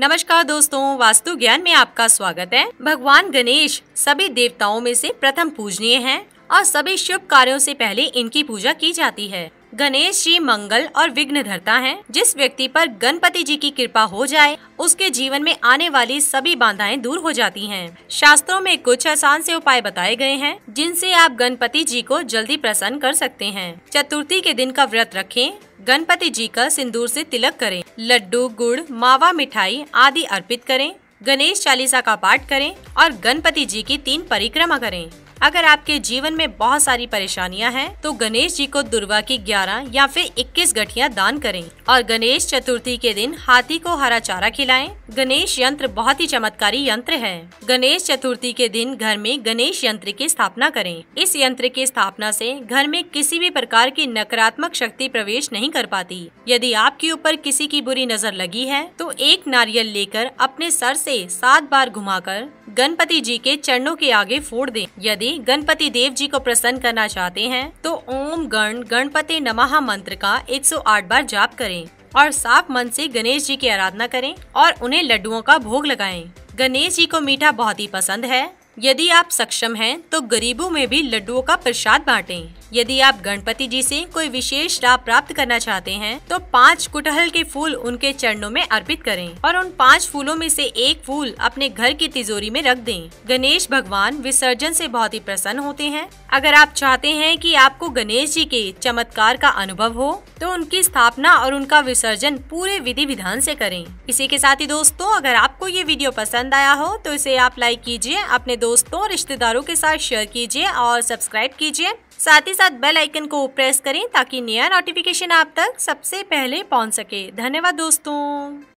नमस्कार दोस्तों वास्तु ज्ञान में आपका स्वागत है भगवान गणेश सभी देवताओं में से प्रथम पूजनीय हैं और सभी शुभ कार्यों से पहले इनकी पूजा की जाती है गणेश जी मंगल और विघ्न धरता है जिस व्यक्ति पर गणपति जी की कृपा हो जाए उसके जीवन में आने वाली सभी बाधाएं दूर हो जाती हैं। शास्त्रों में कुछ आसान से उपाय बताए गए हैं जिनसे आप गणपति जी को जल्दी प्रसन्न कर सकते हैं चतुर्थी के दिन का व्रत रखें गणपति जी का सिंदूर से तिलक करें लड्डू गुड़ मावा मिठाई आदि अर्पित करें गणेश चालीसा का पाठ करें और गणपति जी की तीन परिक्रमा करें अगर आपके जीवन में बहुत सारी परेशानियां हैं तो गणेश जी को दुर्गा की 11 या फिर 21 गठिया दान करें और गणेश चतुर्थी के दिन हाथी को हरा चारा खिलाएं। गणेश यंत्र बहुत ही चमत्कारी यंत्र है गणेश चतुर्थी के दिन घर में गणेश यंत्र की स्थापना करें इस यंत्र की स्थापना से घर में किसी भी प्रकार की नकारात्मक शक्ति प्रवेश नहीं कर पाती यदि आपके ऊपर किसी की बुरी नजर लगी है तो एक नारियल लेकर अपने सर से सात बार घुमाकर गणपति जी के चरणों के आगे फोड़ दें यदि भी गणपति देव जी को प्रसन्न करना चाहते हैं तो ओम गण गणपति नमः मंत्र का 108 बार जाप करें और साफ मन से गणेश जी की आराधना करें और उन्हें लड्डुओं का भोग लगाएं। गणेश जी को मीठा बहुत ही पसंद है यदि आप सक्षम हैं तो गरीबों में भी लड्डुओं का प्रसाद बांटें। यदि आप गणपति जी से कोई विशेष लाभ प्राप्त करना चाहते हैं तो पाँच कुटहल के फूल उनके चरणों में अर्पित करें और उन पाँच फूलों में से एक फूल अपने घर की तिजोरी में रख दें गणेश भगवान विसर्जन से बहुत ही प्रसन्न होते हैं अगर आप चाहते हैं कि आपको गणेश जी के चमत्कार का अनुभव हो तो उनकी स्थापना और उनका विसर्जन पूरे विधि विधान से करें इसी के साथ ही दोस्तों अगर आपको ये वीडियो पसंद आया हो तो इसे आप लाइक कीजिए अपने दोस्तों रिश्तेदारों के साथ शेयर कीजिए और सब्सक्राइब कीजिए साथ ही साथ बेल आइकन को प्रेस करें ताकि नया नोटिफिकेशन आप तक सबसे पहले पहुंच सके धन्यवाद दोस्तों